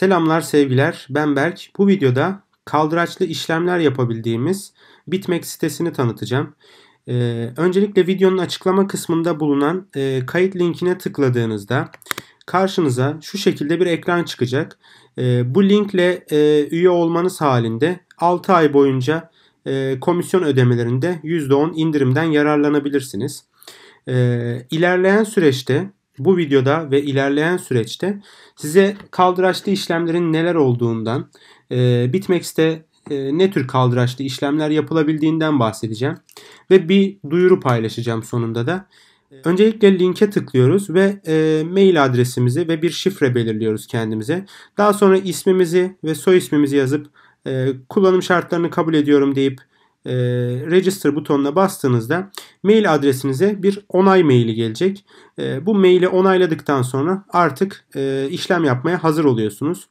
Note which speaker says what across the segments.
Speaker 1: Selamlar sevgiler ben Berk. Bu videoda kaldıraçlı işlemler yapabildiğimiz Bitmex sitesini tanıtacağım. Ee, öncelikle videonun açıklama kısmında bulunan e, kayıt linkine tıkladığınızda karşınıza şu şekilde bir ekran çıkacak. E, bu linkle e, üye olmanız halinde 6 ay boyunca e, komisyon ödemelerinde %10 indirimden yararlanabilirsiniz. E, ilerleyen süreçte bu videoda ve ilerleyen süreçte size kaldıraçlı işlemlerin neler olduğundan, e, Bitmex'te e, ne tür kaldıraçlı işlemler yapılabildiğinden bahsedeceğim. Ve bir duyuru paylaşacağım sonunda da. Öncelikle linke tıklıyoruz ve e, mail adresimizi ve bir şifre belirliyoruz kendimize. Daha sonra ismimizi ve soy ismimizi yazıp e, kullanım şartlarını kabul ediyorum deyip ee, register butonuna bastığınızda mail adresinize bir onay maili gelecek. Ee, bu maili onayladıktan sonra artık e, işlem yapmaya hazır oluyorsunuz.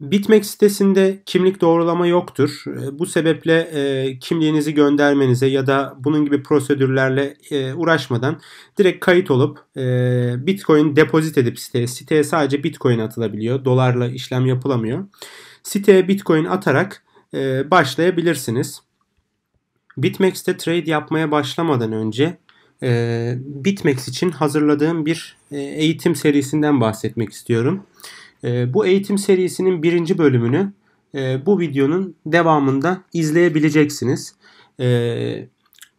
Speaker 1: Bitmek sitesinde kimlik doğrulama yoktur. Ee, bu sebeple e, kimliğinizi göndermenize ya da bunun gibi prosedürlerle e, uğraşmadan direkt kayıt olup Bitcoin depozit edip siteye, siteye sadece Bitcoin atılabiliyor. Dolarla işlem yapılamıyor. Siteye Bitcoin atarak başlayabilirsiniz. Bitmex'te trade yapmaya başlamadan önce e, Bitmex için hazırladığım bir e, eğitim serisinden bahsetmek istiyorum. E, bu eğitim serisinin birinci bölümünü e, bu videonun devamında izleyebileceksiniz. E,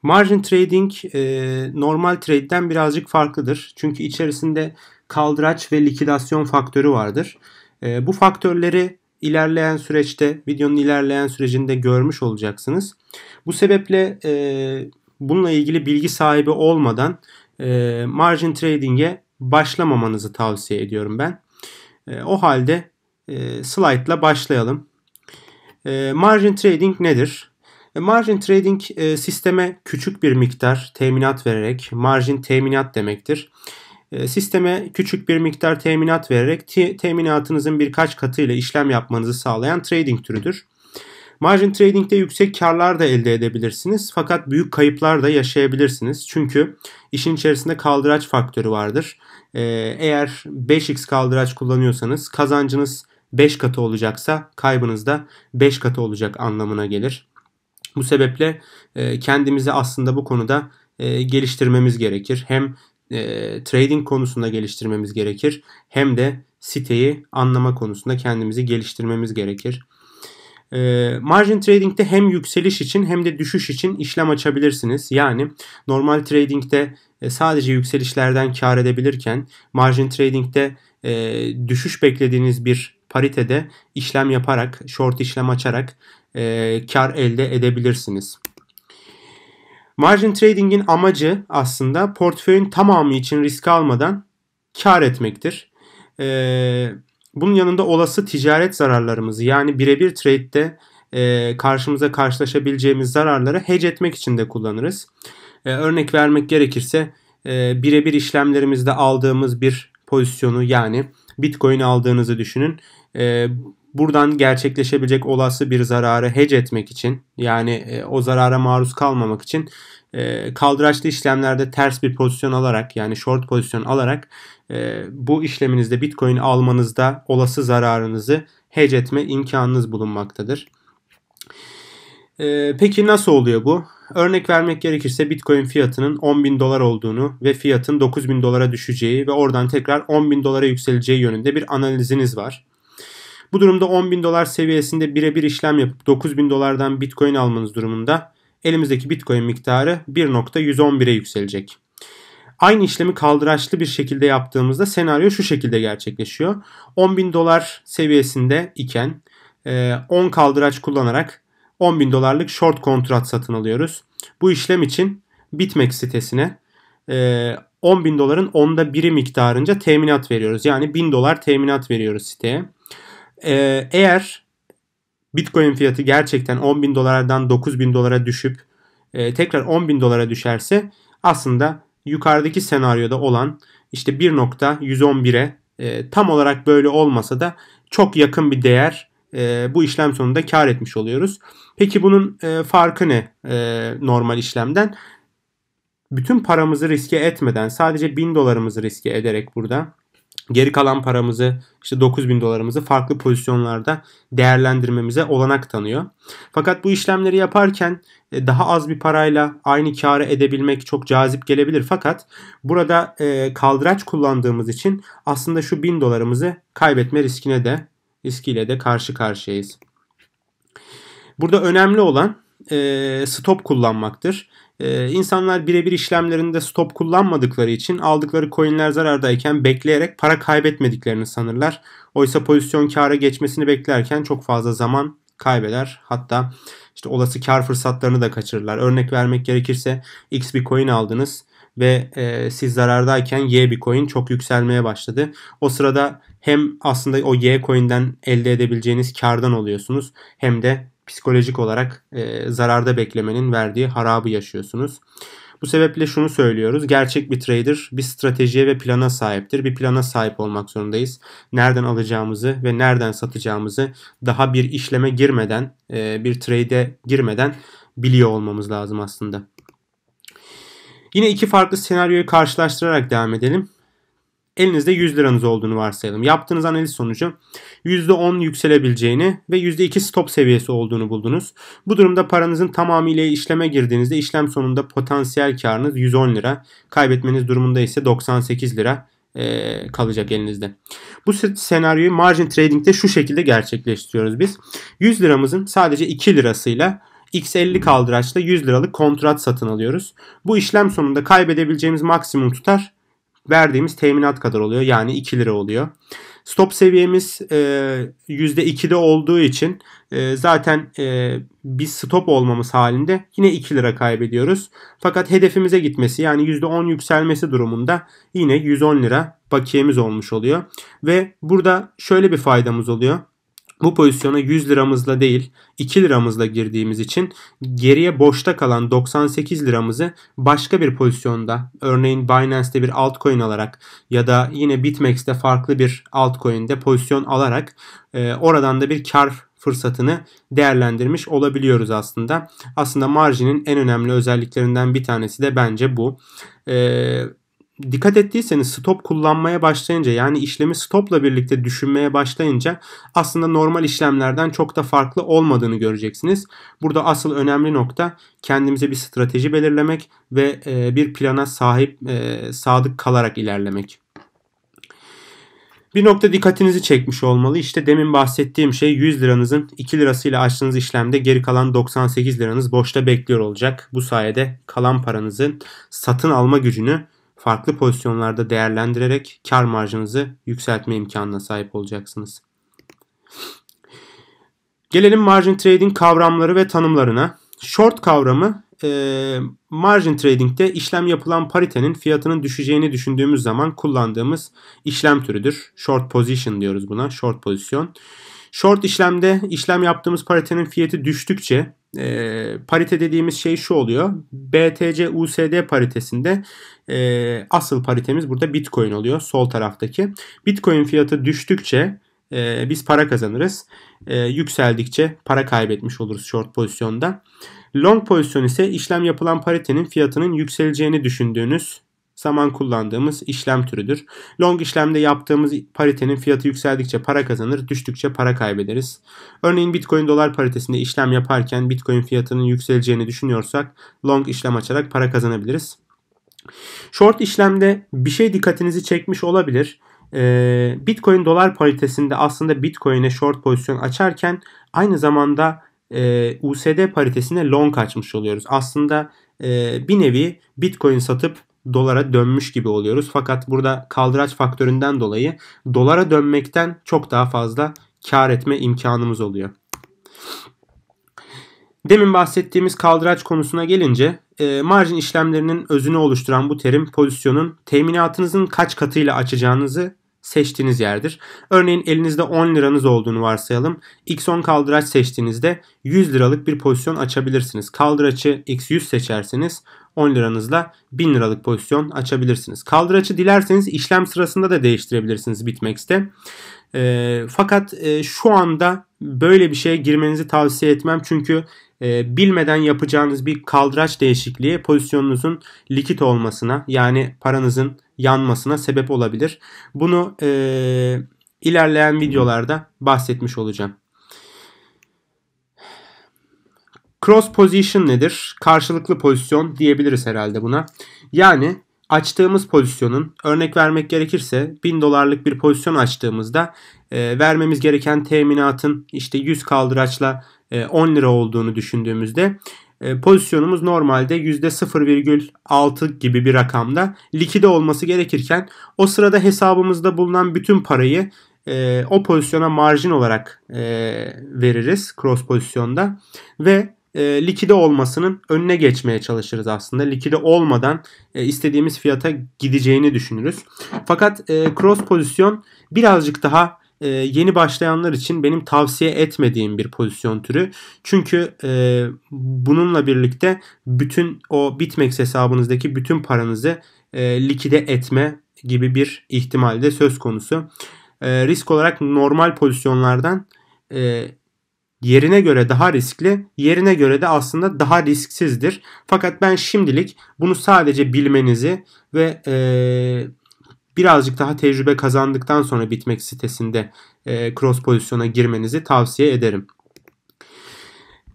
Speaker 1: margin trading e, normal trade'den birazcık farklıdır. Çünkü içerisinde kaldıraç ve likidasyon faktörü vardır. E, bu faktörleri ilerleyen süreçte, videonun ilerleyen sürecinde görmüş olacaksınız. Bu sebeple e, bununla ilgili bilgi sahibi olmadan e, margin trading'e başlamamanızı tavsiye ediyorum ben. E, o halde e, slide'la başlayalım. E, margin trading nedir? E, margin trading e, sisteme küçük bir miktar teminat vererek margin teminat demektir. Ee, sisteme küçük bir miktar teminat vererek teminatınızın birkaç katıyla işlem yapmanızı sağlayan trading türüdür. Margin trading'de yüksek karlar da elde edebilirsiniz fakat büyük kayıplar da yaşayabilirsiniz. Çünkü işin içerisinde kaldıraç faktörü vardır. Ee, eğer 5x kaldıraç kullanıyorsanız kazancınız 5 katı olacaksa kaybınız da 5 katı olacak anlamına gelir. Bu sebeple e, kendimizi aslında bu konuda e, geliştirmemiz gerekir. Hem e, trading konusunda geliştirmemiz gerekir. Hem de siteyi anlama konusunda kendimizi geliştirmemiz gerekir. E, margin trading'de hem yükseliş için hem de düşüş için işlem açabilirsiniz. Yani normal trading'de e, sadece yükselişlerden kar edebilirken margin trading'de e, düşüş beklediğiniz bir paritede işlem yaparak, short işlem açarak e, kar elde edebilirsiniz. Margin trading'in amacı aslında portföyün tamamı için risk almadan kar etmektir. Ee, bunun yanında olası ticaret zararlarımızı yani birebir trade'de e, karşımıza karşılaşabileceğimiz zararları hedge etmek için de kullanırız. E, örnek vermek gerekirse e, birebir işlemlerimizde aldığımız bir pozisyonu yani Bitcoin aldığınızı düşünün. E, Buradan gerçekleşebilecek olası bir zararı hedge etmek için yani e, o zarara maruz kalmamak için e, kaldıraçlı işlemlerde ters bir pozisyon alarak yani short pozisyon alarak e, bu işleminizde bitcoin almanızda olası zararınızı hedge etme imkanınız bulunmaktadır. Peki nasıl oluyor bu? Örnek vermek gerekirse Bitcoin fiyatının 10 bin dolar olduğunu ve fiyatın 9 bin dolara düşeceği ve oradan tekrar 10 bin dolara yükseleceği yönünde bir analiziniz var. Bu durumda 10 bin dolar seviyesinde birebir işlem yapıp 9 bin dolardan bitcoin almanız durumunda elimizdeki bitcoin miktarı 1.111'e yükselecek. Aynı işlemi kaldıraçlı bir şekilde yaptığımızda senaryo şu şekilde gerçekleşiyor. 10 bin dolar seviyesinde iken 10 e, kaldıraç kullanarak 10 bin dolarlık short kontrat satın alıyoruz. Bu işlem için Bitmex sitesine 10 e, bin doların onda biri miktarınca teminat veriyoruz. Yani 1000 dolar teminat veriyoruz siteye. Ee, eğer Bitcoin fiyatı gerçekten 10 bin dolardan 9 bin dolara düşüp e, tekrar 10 bin dolara düşerse aslında yukarıdaki senaryoda olan işte 1.111'e e, tam olarak böyle olmasa da çok yakın bir değer e, bu işlem sonunda kar etmiş oluyoruz. Peki bunun e, farkı ne e, normal işlemden? Bütün paramızı riske etmeden sadece 1000 dolarımızı riske ederek burada geri kalan paramızı işte 9000 dolarımızı farklı pozisyonlarda değerlendirmemize olanak tanıyor. Fakat bu işlemleri yaparken e, daha az bir parayla aynı karı edebilmek çok cazip gelebilir. Fakat burada e, kaldıraç kullandığımız için aslında şu 1000 dolarımızı kaybetme riskine de riskiyle de karşı karşıyayız. Burada önemli olan e, stop kullanmaktır. Ee, insanlar birebir işlemlerinde stop kullanmadıkları için aldıkları coinler zarardayken bekleyerek para kaybetmediklerini sanırlar. Oysa pozisyon kara geçmesini beklerken çok fazla zaman kaybeder. Hatta işte olası kar fırsatlarını da kaçırırlar. Örnek vermek gerekirse X bir coin aldınız ve e, siz zarardayken Y bir coin çok yükselmeye başladı. O sırada hem aslında o Y coin'den elde edebileceğiniz kardan oluyorsunuz hem de psikolojik olarak e, zararda beklemenin verdiği harabı yaşıyorsunuz. Bu sebeple şunu söylüyoruz. Gerçek bir trader bir stratejiye ve plana sahiptir. Bir plana sahip olmak zorundayız. Nereden alacağımızı ve nereden satacağımızı daha bir işleme girmeden, e, bir trade'e girmeden biliyor olmamız lazım aslında. Yine iki farklı senaryoyu karşılaştırarak devam edelim elinizde 100 liranız olduğunu varsayalım. Yaptığınız analiz sonucu %10 yükselebileceğini ve %2 stop seviyesi olduğunu buldunuz. Bu durumda paranızın tamamıyla işleme girdiğinizde işlem sonunda potansiyel karınız 110 lira. Kaybetmeniz durumunda ise 98 lira e, kalacak elinizde. Bu senaryoyu margin trading'de şu şekilde gerçekleştiriyoruz biz. 100 liramızın sadece 2 lirasıyla X50 kaldıraçla 100 liralık kontrat satın alıyoruz. Bu işlem sonunda kaybedebileceğimiz maksimum tutar verdiğimiz teminat kadar oluyor. Yani 2 lira oluyor. Stop seviyemiz e, %2'de olduğu için e, zaten e, biz stop olmamız halinde yine 2 lira kaybediyoruz. Fakat hedefimize gitmesi yani %10 yükselmesi durumunda yine 110 lira bakiyemiz olmuş oluyor. Ve burada şöyle bir faydamız oluyor. Bu pozisyona 100 liramızla değil 2 liramızla girdiğimiz için geriye boşta kalan 98 liramızı başka bir pozisyonda örneğin Binance'te bir altcoin alarak ya da yine Bitmex'te farklı bir altcoin'de pozisyon alarak e, oradan da bir kar fırsatını değerlendirmiş olabiliyoruz aslında. Aslında marjinin en önemli özelliklerinden bir tanesi de bence bu. Ee, dikkat ettiyseniz stop kullanmaya başlayınca yani işlemi stopla birlikte düşünmeye başlayınca aslında normal işlemlerden çok da farklı olmadığını göreceksiniz. Burada asıl önemli nokta kendimize bir strateji belirlemek ve e, bir plana sahip e, sadık kalarak ilerlemek. Bir nokta dikkatinizi çekmiş olmalı. İşte demin bahsettiğim şey 100 liranızın 2 lirasıyla açtığınız işlemde geri kalan 98 liranız boşta bekliyor olacak. Bu sayede kalan paranızın satın alma gücünü farklı pozisyonlarda değerlendirerek kar marjınızı yükseltme imkanına sahip olacaksınız. Gelelim margin trading kavramları ve tanımlarına. Short kavramı e, margin trading'de işlem yapılan paritenin fiyatının düşeceğini düşündüğümüz zaman kullandığımız işlem türüdür. Short position diyoruz buna. Short pozisyon. Short işlemde işlem yaptığımız paritenin fiyatı düştükçe e, parite dediğimiz şey şu oluyor. BTC USD paritesinde e, asıl paritemiz burada Bitcoin oluyor sol taraftaki. Bitcoin fiyatı düştükçe e, biz para kazanırız. E, yükseldikçe para kaybetmiş oluruz short pozisyonda. Long pozisyon ise işlem yapılan paritenin fiyatının yükseleceğini düşündüğünüz zaman kullandığımız işlem türüdür. Long işlemde yaptığımız paritenin fiyatı yükseldikçe para kazanır, düştükçe para kaybederiz. Örneğin Bitcoin dolar paritesinde işlem yaparken Bitcoin fiyatının yükseleceğini düşünüyorsak long işlem açarak para kazanabiliriz. Short işlemde bir şey dikkatinizi çekmiş olabilir. Ee, Bitcoin dolar paritesinde aslında Bitcoin'e short pozisyon açarken aynı zamanda e, USD paritesine long açmış oluyoruz. Aslında e, bir nevi Bitcoin satıp dolara dönmüş gibi oluyoruz. Fakat burada kaldıraç faktöründen dolayı dolara dönmekten çok daha fazla kar etme imkanımız oluyor. Demin bahsettiğimiz kaldıraç konusuna gelince e, margin işlemlerinin özünü oluşturan bu terim pozisyonun teminatınızın kaç katıyla açacağınızı seçtiğiniz yerdir. Örneğin elinizde 10 liranız olduğunu varsayalım. X10 kaldıraç seçtiğinizde 100 liralık bir pozisyon açabilirsiniz. Kaldıraçı X100 seçerseniz 10 liranızla 1000 liralık pozisyon açabilirsiniz. Kaldıraçı dilerseniz işlem sırasında da değiştirebilirsiniz Bitmex'te. E, ee, fakat e, şu anda böyle bir şeye girmenizi tavsiye etmem. Çünkü e, bilmeden yapacağınız bir kaldıraç değişikliği pozisyonunuzun likit olmasına yani paranızın yanmasına sebep olabilir. Bunu e, ilerleyen videolarda bahsetmiş olacağım. Cross position nedir? Karşılıklı pozisyon diyebiliriz herhalde buna. Yani açtığımız pozisyonun örnek vermek gerekirse 1000 dolarlık bir pozisyon açtığımızda e, vermemiz gereken teminatın işte 100 kaldıraçla e, 10 lira olduğunu düşündüğümüzde e, pozisyonumuz normalde %0,6 gibi bir rakamda likide olması gerekirken o sırada hesabımızda bulunan bütün parayı e, o pozisyona marjin olarak e, veririz cross pozisyonda ve e, likide olmasının önüne geçmeye çalışırız aslında. Likide olmadan e, istediğimiz fiyata gideceğini düşünürüz. Fakat e, cross pozisyon birazcık daha e, yeni başlayanlar için benim tavsiye etmediğim bir pozisyon türü. Çünkü e, bununla birlikte bütün o Bitmex hesabınızdaki bütün paranızı e, likide etme gibi bir ihtimalde söz konusu. E, risk olarak normal pozisyonlardan e, yerine göre daha riskli, yerine göre de aslında daha risksizdir. Fakat ben şimdilik bunu sadece bilmenizi ve e, birazcık daha tecrübe kazandıktan sonra bitmek sitesinde e, cross pozisyona girmenizi tavsiye ederim.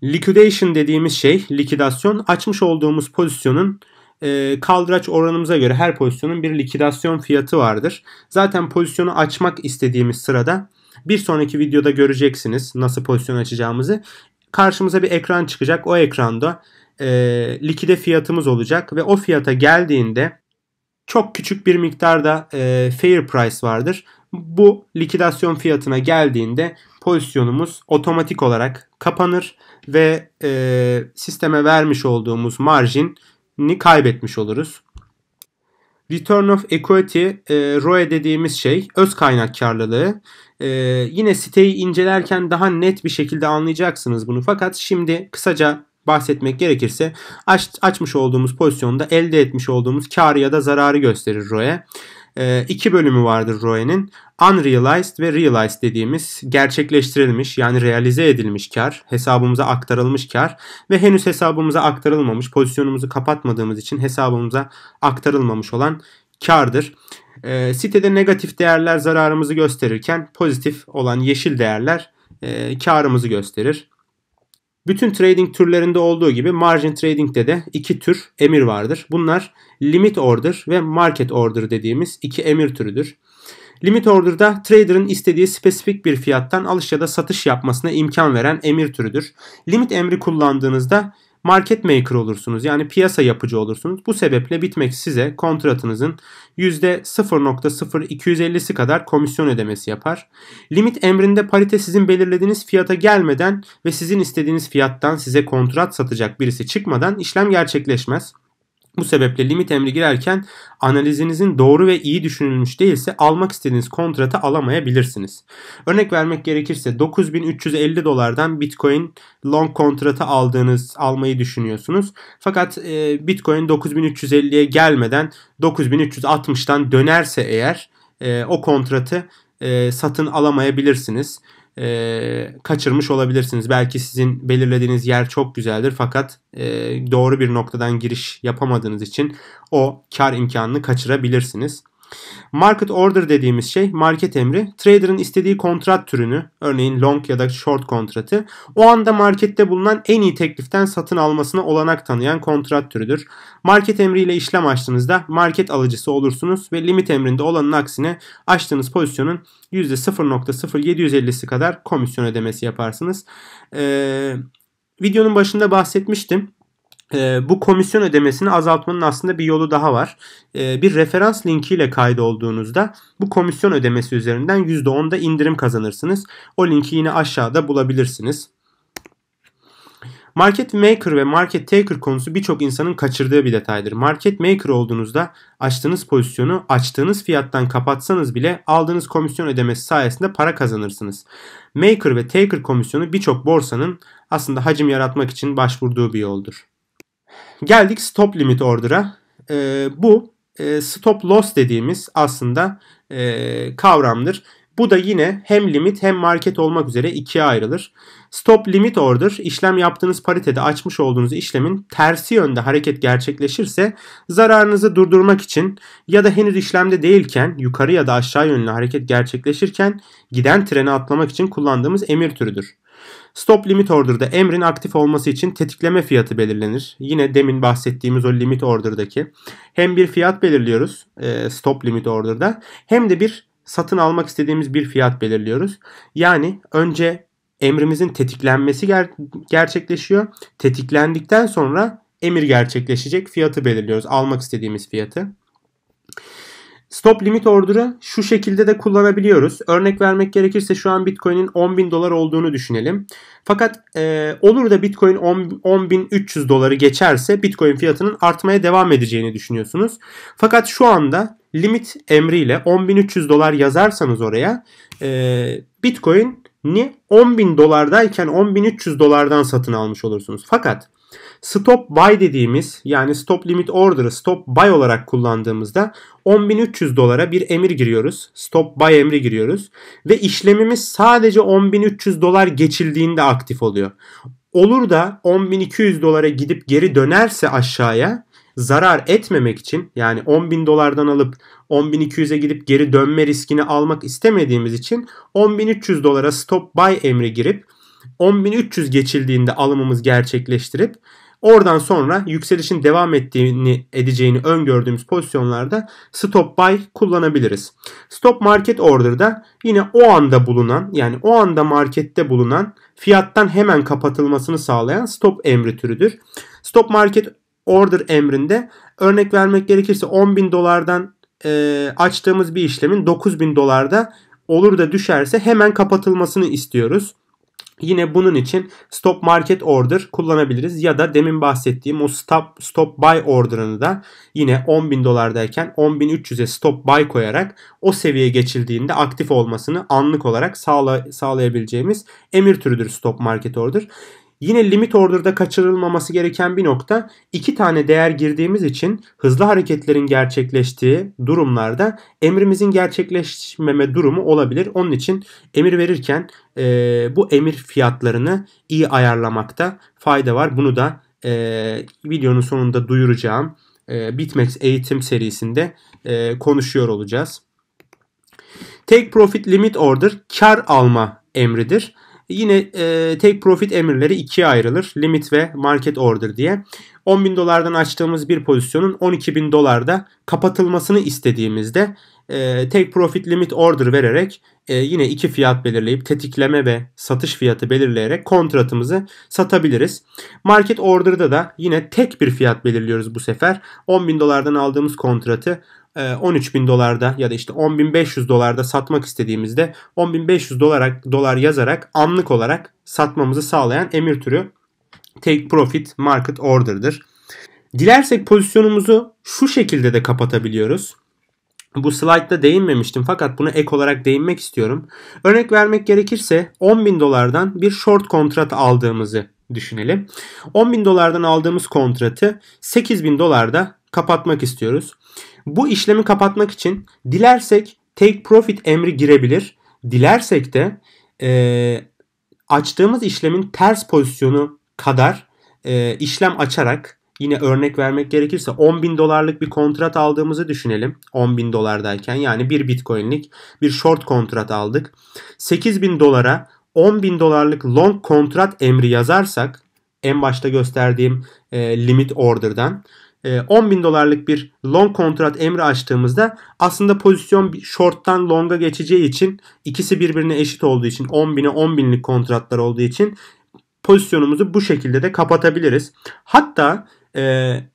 Speaker 1: Liquidation dediğimiz şey likidasyon açmış olduğumuz pozisyonun e, kaldıraç oranımıza göre her pozisyonun bir likidasyon fiyatı vardır. Zaten pozisyonu açmak istediğimiz sırada bir sonraki videoda göreceksiniz nasıl pozisyon açacağımızı. Karşımıza bir ekran çıkacak. O ekranda e, likide fiyatımız olacak ve o fiyata geldiğinde çok küçük bir miktarda e, fair price vardır. Bu likidasyon fiyatına geldiğinde pozisyonumuz otomatik olarak kapanır ve e, sisteme vermiş olduğumuz marjini kaybetmiş oluruz. Return of Equity, e, ROE dediğimiz şey öz kaynak karlılığı. E, yine siteyi incelerken daha net bir şekilde anlayacaksınız bunu. Fakat şimdi kısaca bahsetmek gerekirse aç, açmış olduğumuz pozisyonda elde etmiş olduğumuz kârı ya da zararı gösterir ROE. E, iki bölümü vardır ROE'nin. Unrealized ve realized dediğimiz gerçekleştirilmiş yani realize edilmiş kar, hesabımıza aktarılmış kar ve henüz hesabımıza aktarılmamış, pozisyonumuzu kapatmadığımız için hesabımıza aktarılmamış olan kardır. E, sitede negatif değerler zararımızı gösterirken pozitif olan yeşil değerler e, karımızı gösterir. Bütün trading türlerinde olduğu gibi margin trading'de de iki tür emir vardır. Bunlar limit order ve market order dediğimiz iki emir türüdür. Limit order'da trader'ın istediği spesifik bir fiyattan alış ya da satış yapmasına imkan veren emir türüdür. Limit emri kullandığınızda market maker olursunuz. Yani piyasa yapıcı olursunuz. Bu sebeple bitmek size kontratınızın %0.0250'si kadar komisyon ödemesi yapar. Limit emrinde parite sizin belirlediğiniz fiyata gelmeden ve sizin istediğiniz fiyattan size kontrat satacak birisi çıkmadan işlem gerçekleşmez. Bu sebeple limit emri girerken analizinizin doğru ve iyi düşünülmüş değilse almak istediğiniz kontratı alamayabilirsiniz. Örnek vermek gerekirse 9350 dolardan Bitcoin long kontratı aldığınız almayı düşünüyorsunuz. Fakat e, Bitcoin 9350'ye gelmeden 9360'tan dönerse eğer e, o kontratı e, satın alamayabilirsiniz e, kaçırmış olabilirsiniz. Belki sizin belirlediğiniz yer çok güzeldir fakat e, doğru bir noktadan giriş yapamadığınız için o kar imkanını kaçırabilirsiniz. Market order dediğimiz şey market emri. Trader'ın istediği kontrat türünü örneğin long ya da short kontratı o anda markette bulunan en iyi tekliften satın almasına olanak tanıyan kontrat türüdür. Market emriyle işlem açtığınızda market alıcısı olursunuz ve limit emrinde olanın aksine açtığınız pozisyonun %0.0750'si kadar komisyon ödemesi yaparsınız. Ee, videonun başında bahsetmiştim. Ee, bu komisyon ödemesini azaltmanın aslında bir yolu daha var. Ee, bir referans linkiyle kaydolduğunuzda bu komisyon ödemesi üzerinden %10'da indirim kazanırsınız. O linki yine aşağıda bulabilirsiniz. Market Maker ve Market Taker konusu birçok insanın kaçırdığı bir detaydır. Market Maker olduğunuzda açtığınız pozisyonu açtığınız fiyattan kapatsanız bile aldığınız komisyon ödemesi sayesinde para kazanırsınız. Maker ve Taker komisyonu birçok borsanın aslında hacim yaratmak için başvurduğu bir yoldur. Geldik stop limit order'a. E, bu e, stop loss dediğimiz aslında e, kavramdır. Bu da yine hem limit hem market olmak üzere ikiye ayrılır. Stop limit order işlem yaptığınız paritede açmış olduğunuz işlemin tersi yönde hareket gerçekleşirse zararınızı durdurmak için ya da henüz işlemde değilken yukarı ya da aşağı yönlü hareket gerçekleşirken giden treni atlamak için kullandığımız emir türüdür. Stop limit order'da emrin aktif olması için tetikleme fiyatı belirlenir. Yine demin bahsettiğimiz o limit order'daki hem bir fiyat belirliyoruz e, stop limit order'da hem de bir satın almak istediğimiz bir fiyat belirliyoruz. Yani önce emrimizin tetiklenmesi ger- gerçekleşiyor. Tetiklendikten sonra emir gerçekleşecek. Fiyatı belirliyoruz. Almak istediğimiz fiyatı. Stop limit order'ı şu şekilde de kullanabiliyoruz. Örnek vermek gerekirse şu an Bitcoin'in 10.000 dolar olduğunu düşünelim. Fakat e, olur da Bitcoin 10.300 doları geçerse Bitcoin fiyatının artmaya devam edeceğini düşünüyorsunuz. Fakat şu anda limit emriyle 10.300 dolar yazarsanız oraya e, Bitcoin ni 10.000 dolardayken 10.300 dolardan satın almış olursunuz. Fakat Stop buy dediğimiz yani stop limit order stop buy olarak kullandığımızda 10.300 dolara bir emir giriyoruz. Stop buy emri giriyoruz. Ve işlemimiz sadece 10.300 dolar geçildiğinde aktif oluyor. Olur da 10.200 dolara gidip geri dönerse aşağıya zarar etmemek için yani 10.000 dolardan alıp 10.200'e gidip geri dönme riskini almak istemediğimiz için 10.300 dolara stop buy emri girip 10.300 geçildiğinde alımımız gerçekleştirip Oradan sonra yükselişin devam ettiğini edeceğini öngördüğümüz pozisyonlarda stop buy kullanabiliriz. Stop market order'da yine o anda bulunan yani o anda markette bulunan fiyattan hemen kapatılmasını sağlayan stop emri türüdür. Stop market order emrinde örnek vermek gerekirse 10.000 dolardan e, açtığımız bir işlemin 9.000 dolarda olur da düşerse hemen kapatılmasını istiyoruz. Yine bunun için stop market order kullanabiliriz ya da demin bahsettiğim o stop, stop buy order'ını da yine 10.000 dolardayken 10.300'e stop buy koyarak o seviyeye geçildiğinde aktif olmasını anlık olarak sağla, sağlayabileceğimiz emir türüdür stop market order. Yine limit order'da kaçırılmaması gereken bir nokta iki tane değer girdiğimiz için hızlı hareketlerin gerçekleştiği durumlarda emrimizin gerçekleşmeme durumu olabilir. Onun için emir verirken e, bu emir fiyatlarını iyi ayarlamakta fayda var. Bunu da e, videonun sonunda duyuracağım e, Bitmex eğitim serisinde e, konuşuyor olacağız. Take profit limit order kar alma emridir. Yine e, take profit emirleri ikiye ayrılır. Limit ve market order diye. 10.000 dolardan açtığımız bir pozisyonun 12.000 dolarda kapatılmasını istediğimizde e, take profit limit order vererek e, yine iki fiyat belirleyip tetikleme ve satış fiyatı belirleyerek kontratımızı satabiliriz. Market order'da da yine tek bir fiyat belirliyoruz bu sefer. 10.000 dolardan aldığımız kontratı 13 ee, bin dolarda ya da işte 10.500 dolarda satmak istediğimizde 10.500 dolar, dolar yazarak anlık olarak satmamızı sağlayan emir türü Take Profit Market Order'dır. Dilersek pozisyonumuzu şu şekilde de kapatabiliyoruz. Bu slaytta değinmemiştim fakat buna ek olarak değinmek istiyorum. Örnek vermek gerekirse 10 bin dolardan bir short kontrat aldığımızı düşünelim. 10 bin dolardan aldığımız kontratı 8 bin dolarda kapatmak istiyoruz. Bu işlemi kapatmak için dilersek take profit emri girebilir. Dilersek de e, açtığımız işlemin ters pozisyonu kadar e, işlem açarak yine örnek vermek gerekirse 10 bin dolarlık bir kontrat aldığımızı düşünelim. 10 bin dolardayken yani bir bitcoinlik bir short kontrat aldık. 8 bin dolara 10 bin dolarlık long kontrat emri yazarsak en başta gösterdiğim e, limit order'dan 10 ee, bin dolarlık bir long kontrat emri açtığımızda aslında pozisyon short'tan long'a geçeceği için ikisi birbirine eşit olduğu için 10 bine 10 binlik kontratlar olduğu için pozisyonumuzu bu şekilde de kapatabiliriz. Hatta 10 e,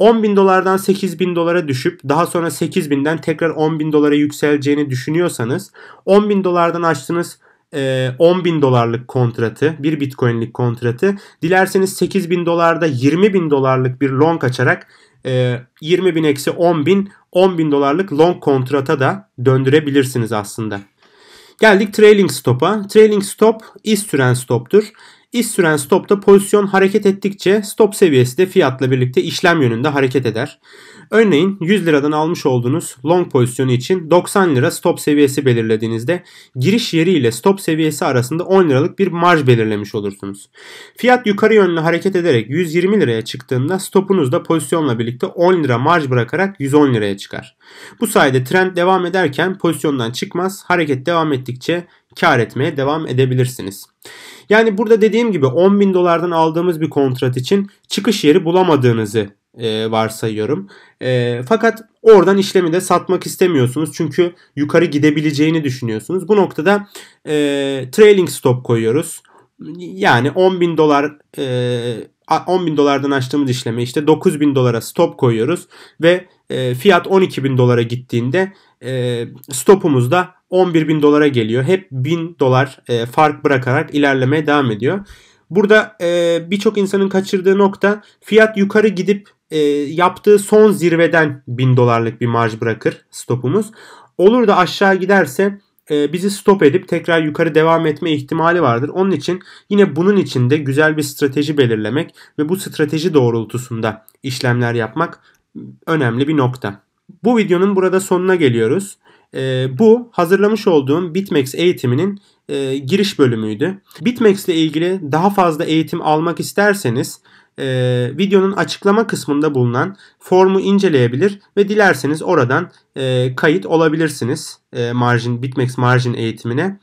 Speaker 1: bin dolardan 8 bin dolara düşüp daha sonra 8 binden tekrar 10 bin dolara yükseleceğini düşünüyorsanız 10 bin dolardan açtığınız 10 ee, bin dolarlık kontratı, bir bitcoinlik kontratı dilerseniz 8 bin dolarda 20 bin dolarlık bir long açarak 20 e, bin eksi 10 bin 10 bin dolarlık long kontrata da döndürebilirsiniz aslında. Geldik trailing stop'a. Trailing stop is süren stoptur. İş süren stopta pozisyon hareket ettikçe stop seviyesi de fiyatla birlikte işlem yönünde hareket eder. Örneğin 100 liradan almış olduğunuz long pozisyonu için 90 lira stop seviyesi belirlediğinizde giriş yeri ile stop seviyesi arasında 10 liralık bir marj belirlemiş olursunuz. Fiyat yukarı yönlü hareket ederek 120 liraya çıktığında stopunuz da pozisyonla birlikte 10 lira marj bırakarak 110 liraya çıkar. Bu sayede trend devam ederken pozisyondan çıkmaz, hareket devam ettikçe kar etmeye devam edebilirsiniz. Yani burada dediğim gibi 10 bin dolardan aldığımız bir kontrat için çıkış yeri bulamadığınızı e, varsayıyorum. E, fakat oradan işlemi de satmak istemiyorsunuz. Çünkü yukarı gidebileceğini düşünüyorsunuz. Bu noktada e, trailing stop koyuyoruz. Yani 10 bin dolar e, 10 bin dolardan açtığımız işleme işte 9 bin dolara stop koyuyoruz ve e, fiyat 12 bin dolara gittiğinde e, stopumuz da 11 bin dolara geliyor. Hep 1000 dolar e, fark bırakarak ilerlemeye devam ediyor. Burada e, birçok insanın kaçırdığı nokta fiyat yukarı gidip e, yaptığı son zirveden 1000 dolarlık bir marj bırakır stopumuz. Olur da aşağı giderse e, bizi stop edip tekrar yukarı devam etme ihtimali vardır. Onun için yine bunun içinde güzel bir strateji belirlemek ve bu strateji doğrultusunda işlemler yapmak önemli bir nokta. Bu videonun burada sonuna geliyoruz. E, bu hazırlamış olduğum Bitmex eğitiminin e, giriş bölümüydü. Bitmex ile ilgili daha fazla eğitim almak isterseniz e, videonun açıklama kısmında bulunan formu inceleyebilir ve dilerseniz oradan e, kayıt olabilirsiniz e, margin Bitmex margin eğitimine.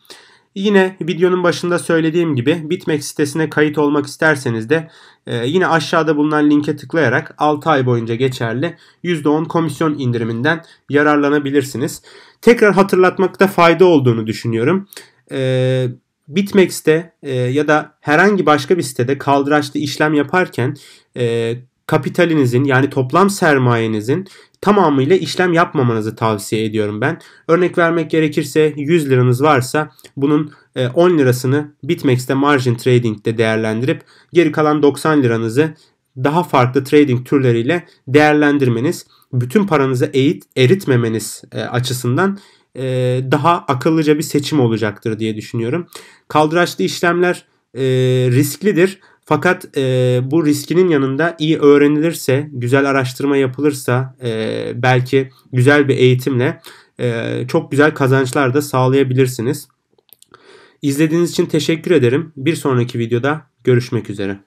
Speaker 1: Yine videonun başında söylediğim gibi Bitmex sitesine kayıt olmak isterseniz de e, yine aşağıda bulunan linke tıklayarak 6 ay boyunca geçerli %10 komisyon indiriminden yararlanabilirsiniz. Tekrar hatırlatmakta fayda olduğunu düşünüyorum. E, Bitmex'te e, ya da herhangi başka bir sitede kaldıraçlı işlem yaparken kapitalinizin yani toplam sermayenizin tamamıyla işlem yapmamanızı tavsiye ediyorum ben. Örnek vermek gerekirse 100 liranız varsa bunun 10 e, lirasını Bitmex'te margin trading'de değerlendirip geri kalan 90 liranızı daha farklı trading türleriyle değerlendirmeniz, bütün paranızı eğit, eritmemeniz e, açısından e, daha akıllıca bir seçim olacaktır diye düşünüyorum. Kaldıraçlı işlemler risklidir fakat e, bu riskinin yanında iyi öğrenilirse, güzel araştırma yapılırsa, e, belki güzel bir eğitimle e, çok güzel kazançlar da sağlayabilirsiniz. İzlediğiniz için teşekkür ederim. Bir sonraki videoda görüşmek üzere.